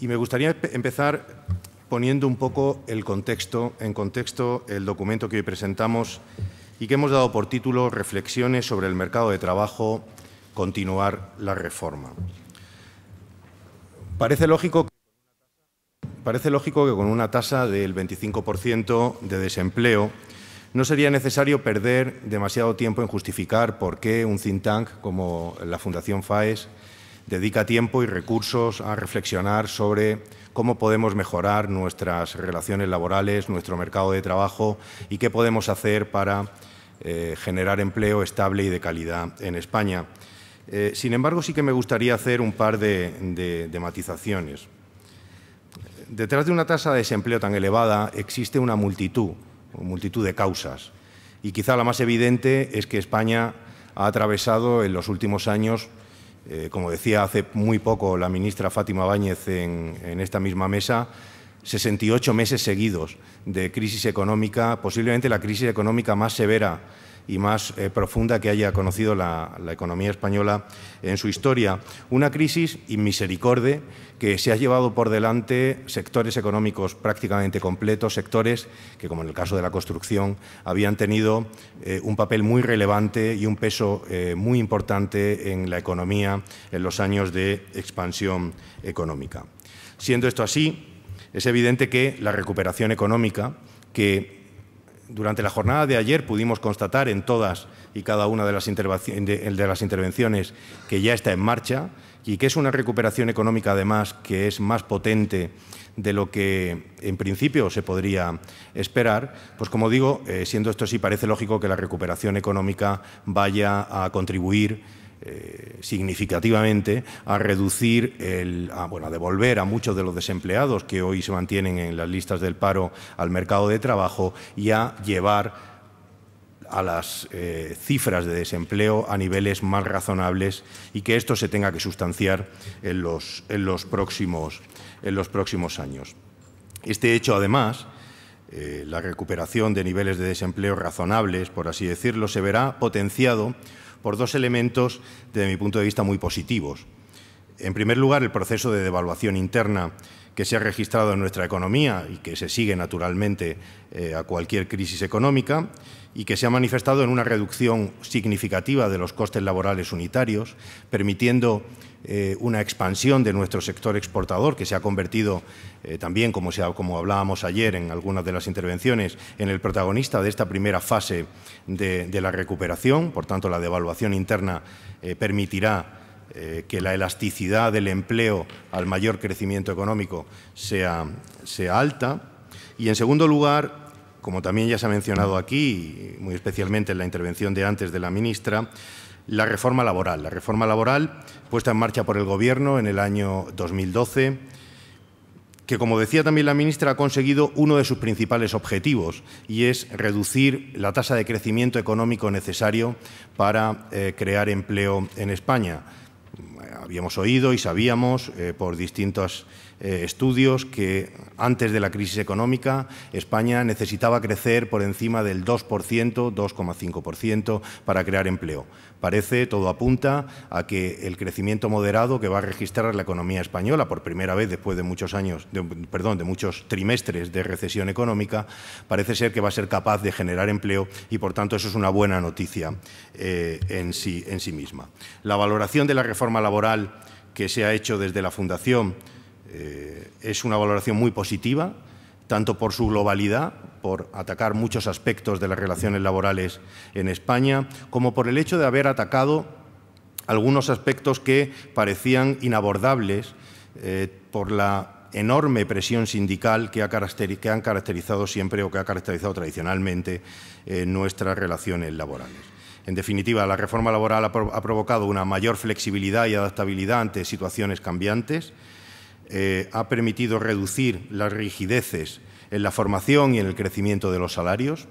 Y me gustaría empezar poniendo un poco el contexto, en contexto el documento que hoy presentamos y que hemos dado por título Reflexiones sobre el mercado de trabajo, continuar la reforma. Parece lógico que Parece lógico que con una tasa del 25% de desempleo no sería necesario perder demasiado tiempo en justificar por qué un think tank como la Fundación FAES dedica tiempo y recursos a reflexionar sobre cómo podemos mejorar nuestras relaciones laborales, nuestro mercado de trabajo y qué podemos hacer para eh, generar empleo estable y de calidad en España. Eh, sin embargo, sí que me gustaría hacer un par de, de matizaciones. Detrás de una tasa de desempleo tan elevada existe una multitud, multitud de causas. Y quizá la más evidente es que España ha atravesado en los últimos años eh, como decía hace muy poco la ministra Fátima Báñez en, en esta misma mesa, 68 meses seguidos de crisis económica, posiblemente la crisis económica más severa y más eh, profunda que haya conocido la, economía española en su historia. Una crisis inmisericorde que se ha llevado por delante sectores económicos prácticamente completos, sectores que, como en el caso de la construcción, habían tenido eh, un papel muy relevante y un peso eh, muy importante en la economía en los años de expansión económica. Siendo esto así, es evidente que la recuperación económica que durante la jornada de ayer pudimos constatar en todas y cada una de las, de las intervenciones que ya está en marcha y que es una recuperación económica además que es más potente de lo que en principio se podría esperar, pues como digo, eh, siendo esto así, parece lógico que la recuperación económica vaya a contribuir eh, significativamente a reducir, el, a, a devolver a muchos de los desempleados que hoy se mantienen en las listas del paro al mercado de trabajo y a llevar a las eh, cifras de desempleo a niveles más razonables y que esto se tenga que sustanciar en los, en los, próximos, en los próximos, años. Este hecho, además, eh, la recuperación de niveles de desempleo razonables, por así decirlo, se verá potenciado por dos elementos, desde mi punto de vista, muy positivos. En primer lugar, el proceso de devaluación interna que se ha registrado en nuestra economía y que se sigue naturalmente eh, a cualquier crisis económica y que se ha manifestado en una reducción significativa de los costes laborales unitarios, permitiendo eh, una expansión de nuestro sector exportador, que se ha convertido eh, también, como, como hablábamos ayer en algunas de las intervenciones, en el protagonista de esta primera fase de, la recuperación. Por tanto, la devaluación interna eh, permitirá que la elasticidad del empleo al mayor crecimiento económico sea, sea alta. Y, en segundo lugar, como también ya se ha mencionado aquí, muy especialmente en la intervención de antes de la ministra, la reforma laboral. La reforma laboral puesta en marcha por el Gobierno en el año 2012, que, como decía también la ministra, ha conseguido uno de sus principales objetivos y es reducir la tasa de crecimiento económico necesario para eh, crear empleo en España. Habíamos oído y sabíamos eh, por distintas eh, estudios que antes de la crisis económica España necesitaba crecer por encima del 2%, 2,5% para crear empleo. Parece, todo apunta a que el crecimiento moderado que va a registrar la economía española por primera vez después de muchos años, perdón, de muchos trimestres de recesión económica, parece ser que va a ser capaz de generar empleo y por tanto eso es una buena noticia eh, sí, en sí misma. La valoración de la reforma laboral que se ha hecho desde la Fundación eh, es una valoración muy positiva, tanto por su globalidad, por atacar muchos aspectos de las relaciones laborales en España, como por el hecho de haber atacado algunos aspectos que parecían inabordables eh, por la enorme presión sindical que, ha han caracterizado siempre o que ha caracterizado tradicionalmente eh, nuestras relaciones laborales. En definitiva, la reforma laboral ha provocado una mayor flexibilidad y adaptabilidad ante situaciones cambiantes, eh, ha permitido reducir las rigideces en la formación y en el crecimiento de los salarios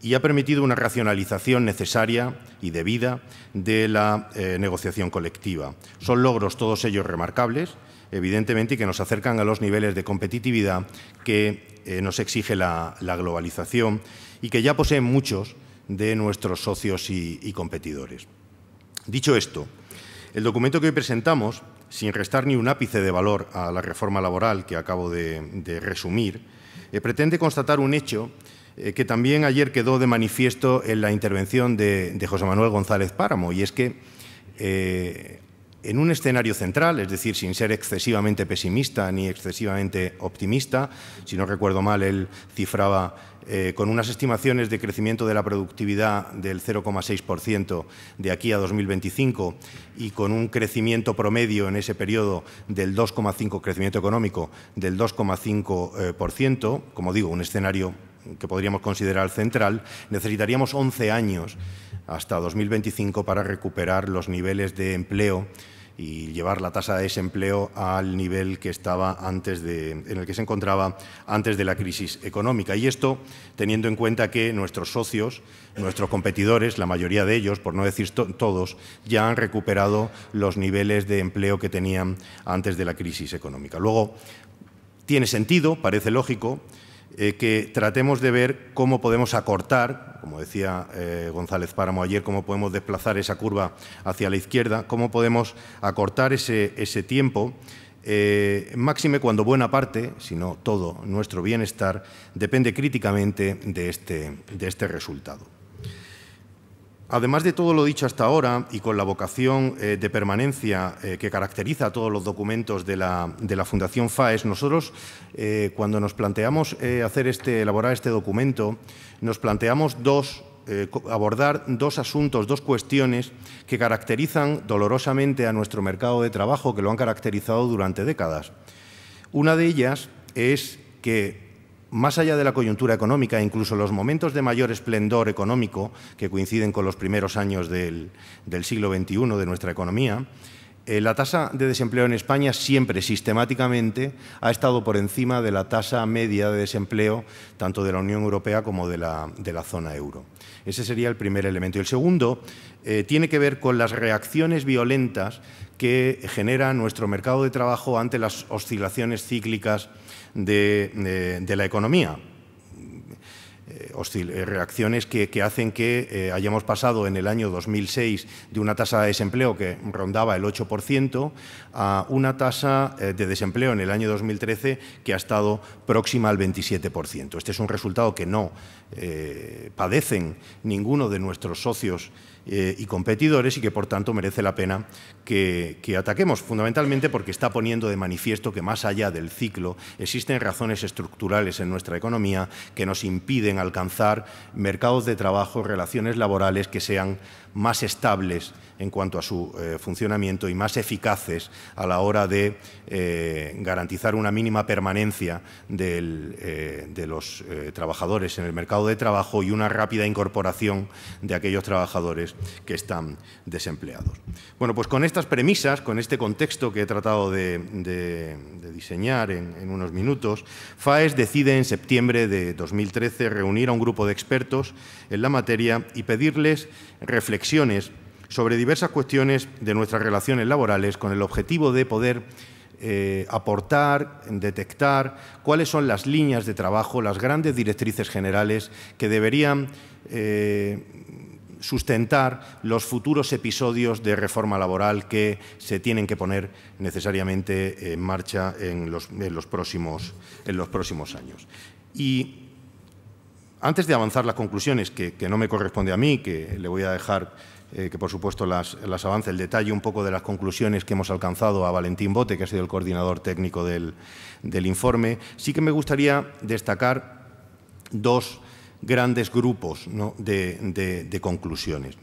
y ha permitido una racionalización necesaria y debida de la eh, negociación colectiva. Son logros todos ellos remarcables, evidentemente, y que nos acercan a los niveles de competitividad que eh, nos exige la, globalización y que ya poseen muchos de nuestros socios y competidores. Dicho esto, el documento que hoy presentamos sin restar ni un ápice de valor a la reforma laboral que acabo de, resumir, eh, pretende constatar un hecho eh, que también ayer quedó de manifiesto en la intervención de, José Manuel González Páramo, y es que eh, en un escenario central, es decir, sin ser excesivamente pesimista ni excesivamente optimista, si no recuerdo mal, él cifraba eh, con unas estimaciones de crecimiento de la productividad del 0,6% de aquí a 2025 y con un crecimiento promedio en ese periodo del 2,5%, crecimiento económico del 2,5%, eh, como digo, un escenario que podríamos considerar central, necesitaríamos 11 años hasta 2025 para recuperar los niveles de empleo y llevar la tasa de desempleo al nivel que estaba antes de, en el que se encontraba antes de la crisis económica. Y esto teniendo en cuenta que nuestros socios, nuestros competidores, la mayoría de ellos, por no decir todos, ya han recuperado los niveles de empleo que tenían antes de la crisis económica. Luego, tiene sentido, parece lógico, eh, que tratemos de ver cómo podemos acortar, como decía eh, González Páramo ayer, cómo podemos desplazar esa curva hacia la izquierda, cómo podemos acortar ese, tiempo eh, máxime cuando buena parte, si no todo, nuestro bienestar depende críticamente de este, este resultado. Además de todo lo dicho hasta ahora y con la vocación eh, de permanencia eh, que caracteriza todos los documentos de la, Fundación FAES, nosotros eh, cuando nos planteamos hacer este, elaborar este documento, nos planteamos dos, abordar dos asuntos, dos cuestiones que caracterizan dolorosamente a nuestro mercado de trabajo, que lo han caracterizado durante décadas. Una de ellas es que más allá de la coyuntura económica, incluso los momentos de mayor esplendor económico que coinciden con los primeros años del, del siglo XXI de nuestra economía, eh, la tasa de desempleo en España siempre, sistemáticamente, ha estado por encima de la tasa media de desempleo tanto de la Unión Europea como de la, de la zona euro. Ese sería el primer elemento. Y el segundo eh, tiene que ver con las reacciones violentas que genera nuestro mercado de trabajo ante las oscilaciones cíclicas de la economía. Eh, eh, reacciones que, hacen que eh, hayamos pasado en el año 2006 de una tasa de desempleo que rondaba el 8% a una tasa de desempleo en el año 2013 que ha estado próxima al 27%. Este es un resultado que no padecen ninguno de nuestros socios eh, y competidores y que por tanto merece la pena que, ataquemos, fundamentalmente porque está poniendo de manifiesto que más allá del ciclo existen razones estructurales en nuestra economía que nos impiden alcanzar mercados de trabajo, relaciones laborales que sean más estables en cuanto a su eh, funcionamiento y más eficaces a la hora de eh, garantizar una mínima permanencia de los trabajadores en el mercado de trabajo y una rápida incorporación de aquellos trabajadores que están desempleados. Bueno, pues con estas premisas, con este contexto que he tratado de, diseñar en, unos minutos, FAES decide en septiembre de 2013 reunir a un grupo de expertos en la materia y pedirles reflexiones sobre diversas cuestiones de nuestras relaciones laborales con el objetivo de poder eh, aportar, detectar cuáles son las líneas de trabajo, las grandes directrices generales que deberían eh, sustentar los futuros episodios de reforma laboral que se tienen que poner necesariamente en marcha en los, próximos, en los próximos, años. Y antes de avanzar las conclusiones, que, no me corresponde a mí, que le voy a dejar eh, que por supuesto las, avance, el detalle un poco de las conclusiones que hemos alcanzado a Valentín Bote, que ha sido el coordinador técnico del, del informe, sí que me gustaría destacar dos grandes grupos de, conclusiones.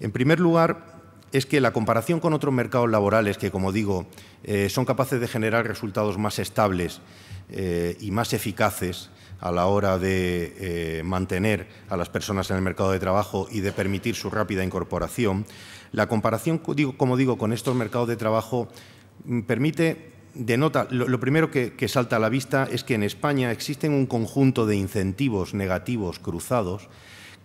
En primer lugar, es que la comparación con otros mercados laborales que, como digo, eh, son capaces de generar resultados más estables eh, y más eficaces a la hora de eh, mantener a las personas en el mercado de trabajo y de permitir su rápida incorporación, la comparación, digo, como digo, con estos mercados de trabajo mm, permite denota, lo, primero que, salta a la vista es que en España existen un conjunto de incentivos negativos cruzados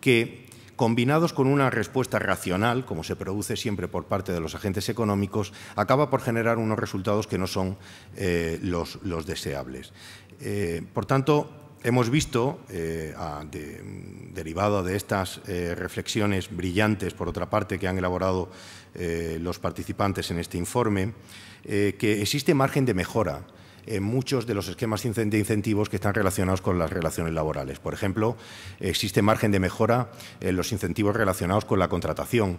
que, combinados con una respuesta racional, como se produce siempre por parte de los agentes económicos, acaba por generar unos resultados que no son eh, los, deseables. Eh, por tanto, hemos visto, eh, derivado de estas reflexiones brillantes, por otra parte, que han elaborado eh, los participantes en este informe, eh, que existe margen de mejora en muchos de los esquemas de incentivos que están relacionados con las relaciones laborales. Por ejemplo, existe margen de mejora en los incentivos relacionados con la contratación,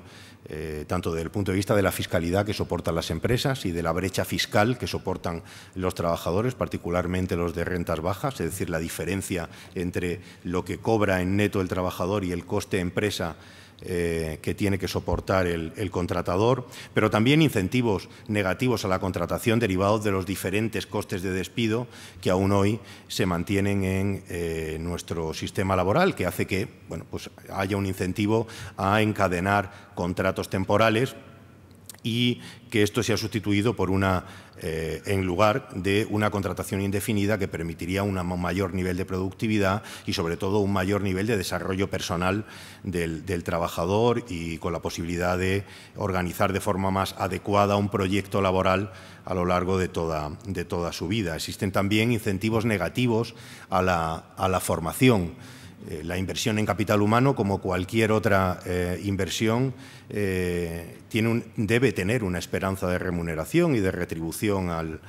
eh, tanto desde el punto de vista de la fiscalidad que soportan las empresas y de la brecha fiscal que soportan los trabajadores, particularmente los de rentas bajas, es decir, la diferencia entre lo que cobra en neto el trabajador y el coste empresa eh, que tiene que soportar el, contratador, pero también incentivos negativos a la contratación derivados de los diferentes costes de despido que aún hoy se mantienen en eh, nuestro sistema laboral, que hace que bueno, pues haya un incentivo a encadenar contratos temporales y que esto sea sustituido por una, eh, en lugar de una contratación indefinida que permitiría un mayor nivel de productividad y sobre todo un mayor nivel de desarrollo personal del, trabajador y con la posibilidad de organizar de forma más adecuada un proyecto laboral a lo largo de toda, su vida. Existen también incentivos negativos a la formación. Eh, la inversión en capital humano, como cualquier otra eh, inversión, eh, tiene un, debe tener una esperanza de remuneración y de retribución al,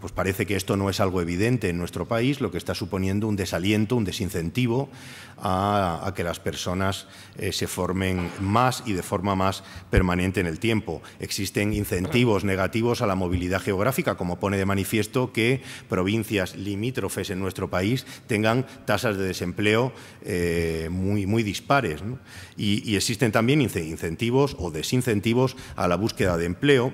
pues parece que esto no es algo evidente en nuestro país, lo que está suponiendo un desaliento, un desincentivo a, que las personas eh, se formen más y de forma más permanente en el tiempo. Existen incentivos negativos a la movilidad geográfica, como pone de manifiesto que provincias limítrofes en nuestro país tengan tasas de desempleo eh, muy, dispares. y existen también incentivos o desincentivos a la búsqueda de empleo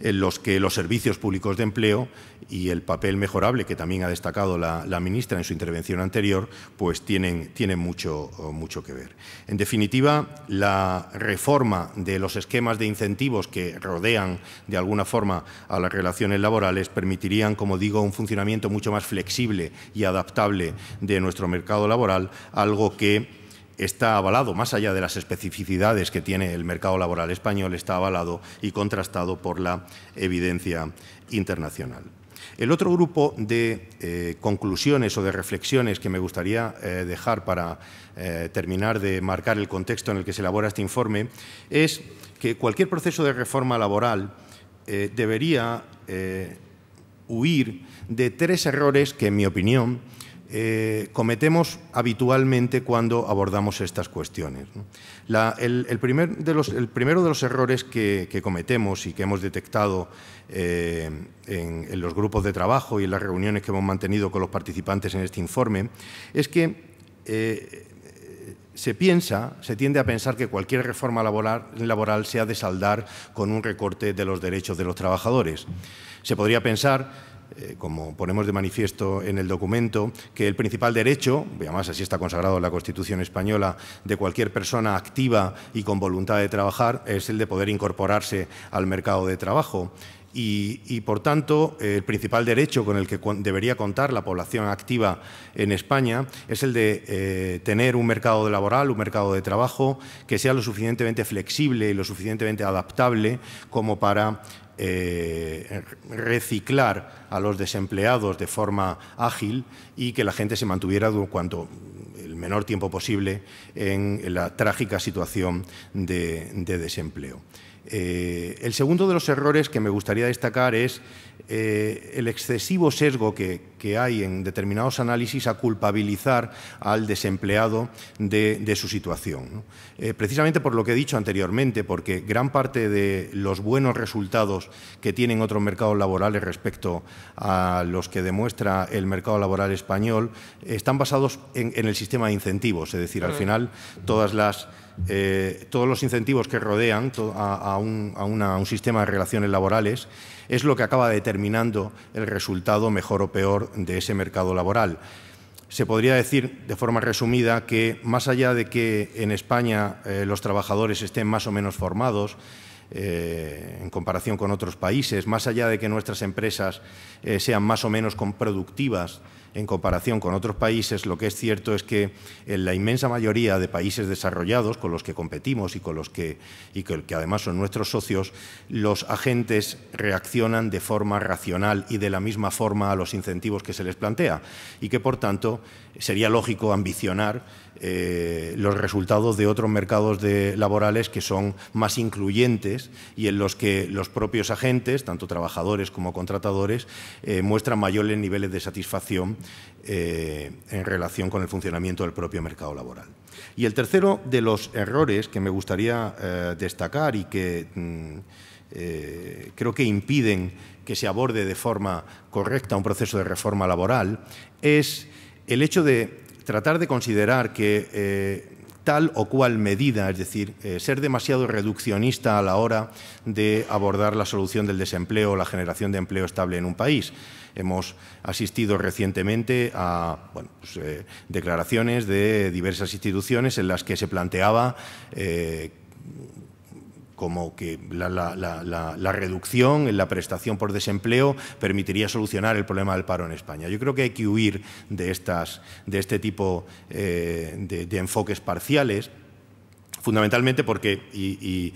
en los que los servicios públicos de empleo y el papel mejorable que también ha destacado la, ministra en su intervención anterior, pues tienen, mucho, mucho que ver. En definitiva, la reforma de los esquemas de incentivos que rodean de alguna forma a las relaciones laborales permitirían, como digo, un funcionamiento mucho más flexible y adaptable de nuestro mercado laboral, algo que está avalado, más allá de las especificidades que tiene el mercado laboral español, está avalado y contrastado por la evidencia internacional. El otro grupo de eh, conclusiones o de reflexiones que me gustaría eh, dejar para eh, terminar de marcar el contexto en el que se elabora este informe es que cualquier proceso de reforma laboral debería huir de tres errores que, en mi opinión, eh, cometemos habitualmente cuando abordamos estas cuestiones. el, primer de primero de los errores que, cometemos y que hemos detectado eh, en, los grupos de trabajo y en las reuniones que hemos mantenido con los participantes en este informe es que eh, se piensa, se tiende a pensar que cualquier reforma laboral, laboral, se ha de saldar con un recorte de los derechos de los trabajadores. Se podría pensar eh, como ponemos de manifiesto en el documento, que el principal derecho, además así está consagrado en la Constitución española, de cualquier persona activa y con voluntad de trabajar es el de poder incorporarse al mercado de trabajo. Y, por tanto, el principal derecho con el que debería contar la población activa en España es el de eh, tener un mercado laboral, un mercado de trabajo que sea lo suficientemente flexible y lo suficientemente adaptable como para eh, reciclar a los desempleados de forma ágil y que la gente se mantuviera cuanto el menor tiempo posible en la trágica situación de, desempleo. Eh, el segundo de los errores que me gustaría destacar es eh, el excesivo sesgo que, hay en determinados análisis a culpabilizar al desempleado de, su situación. Eh, precisamente por lo que he dicho anteriormente, porque gran parte de los buenos resultados que tienen otros mercados laborales respecto a los que demuestra el mercado laboral español están basados en el sistema de incentivos, es decir, al final todas las eh, todos los incentivos que rodean a, un, sistema de relaciones laborales es lo que acaba determinando el resultado mejor o peor de ese mercado laboral. Se podría decir, de forma resumida, que más allá de que en España eh, los trabajadores estén más o menos formados, eh, en comparación con otros países, más allá de que nuestras empresas sean más o menos productivas en comparación con otros países, lo que es cierto es que en la inmensa mayoría de países desarrollados con los que competimos y con los que, además son nuestros socios, los agentes reaccionan de forma racional y de la misma forma a los incentivos que se les plantea y que, por tanto, sería lógico ambicionar eh, los resultados de otros mercados laborales que son más incluyentes y en los que los propios agentes, tanto trabajadores como contratadores, eh, muestran mayores niveles de satisfacción eh, en relación con el funcionamiento del propio mercado laboral. Y el tercero de los errores que me gustaría eh, destacar y que mm, eh, creo que impiden que se aborde de forma correcta un proceso de reforma laboral es el hecho de tratar de considerar que tal o cual medida, es decir, ser demasiado reduccionista a la hora de abordar la solución del desempleo o la generación de empleo estable en un país. Hemos asistido recientemente a pues, eh, declaraciones de diversas instituciones en las que se planteaba eh, como que la, reducción en la prestación por desempleo permitiría solucionar el problema del paro en España. Yo creo que hay que huir de, este tipo eh, de enfoques parciales. Fundamentalmente porque, y,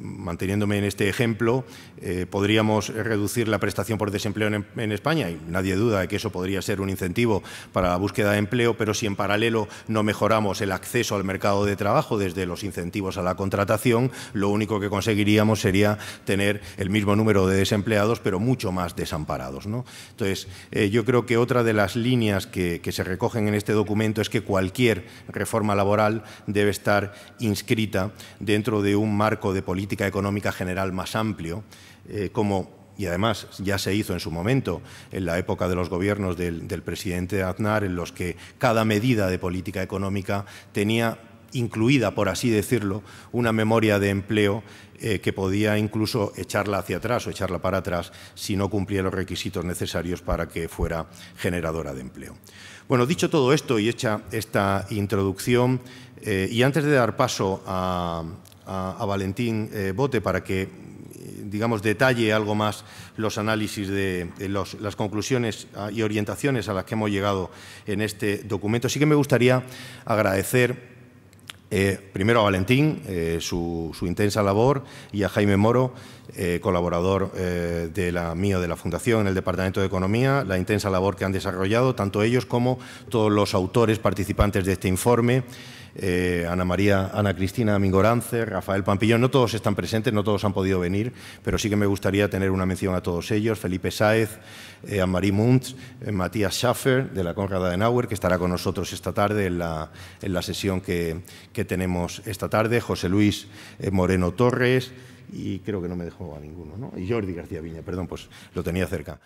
manteniéndome en este ejemplo, eh, podríamos reducir la prestación por desempleo en, España, y nadie duda de que eso podría ser un incentivo para la búsqueda de empleo, pero si en paralelo no mejoramos el acceso al mercado de trabajo desde los incentivos a la contratación, lo único que conseguiríamos sería tener el mismo número de desempleados, pero mucho más desamparados. Entonces, eh, yo creo que otra de las líneas que se recogen en este documento es que cualquier reforma laboral debe estar inscrita dentro de un marco de política económica general más amplio, eh, como y además ya se hizo en su momento, en la época de los gobiernos del, presidente Aznar, en los que cada medida de política económica tenía incluida, por así decirlo, una memoria de empleo eh, que podía incluso echarla hacia atrás o echarla para atrás si no cumplía los requisitos necesarios para que fuera generadora de empleo. Bueno, dicho todo esto y hecha esta introducción, eh, y antes de dar paso a, Valentín eh, Bote para que digamos, detalle algo más los análisis de, eh, las conclusiones ah, y orientaciones a las que hemos llegado en este documento. Sí que me gustaría agradecer primero a Valentín su, intensa labor y a Jaime Moro eh, colaborador eh, de la, mío de la Fundación en el Departamento de Economía, la intensa labor que han desarrollado tanto ellos como todos los autores participantes de este informe. Eh, Ana María, Ana Cristina Mingorance, Rafael Pampillón, no todos están presentes, no todos han podido venir, pero sí que me gustaría tener una mención a todos ellos, Felipe Sáez, eh, Marie Muntz, Matías Schaffer de la de Nauer, que estará con nosotros esta tarde en la, en la sesión que, que, tenemos esta tarde, José Luis Moreno Torres, y creo que no me dejó a ninguno, ¿no? Y Jordi García Viña, perdón, pues lo tenía cerca.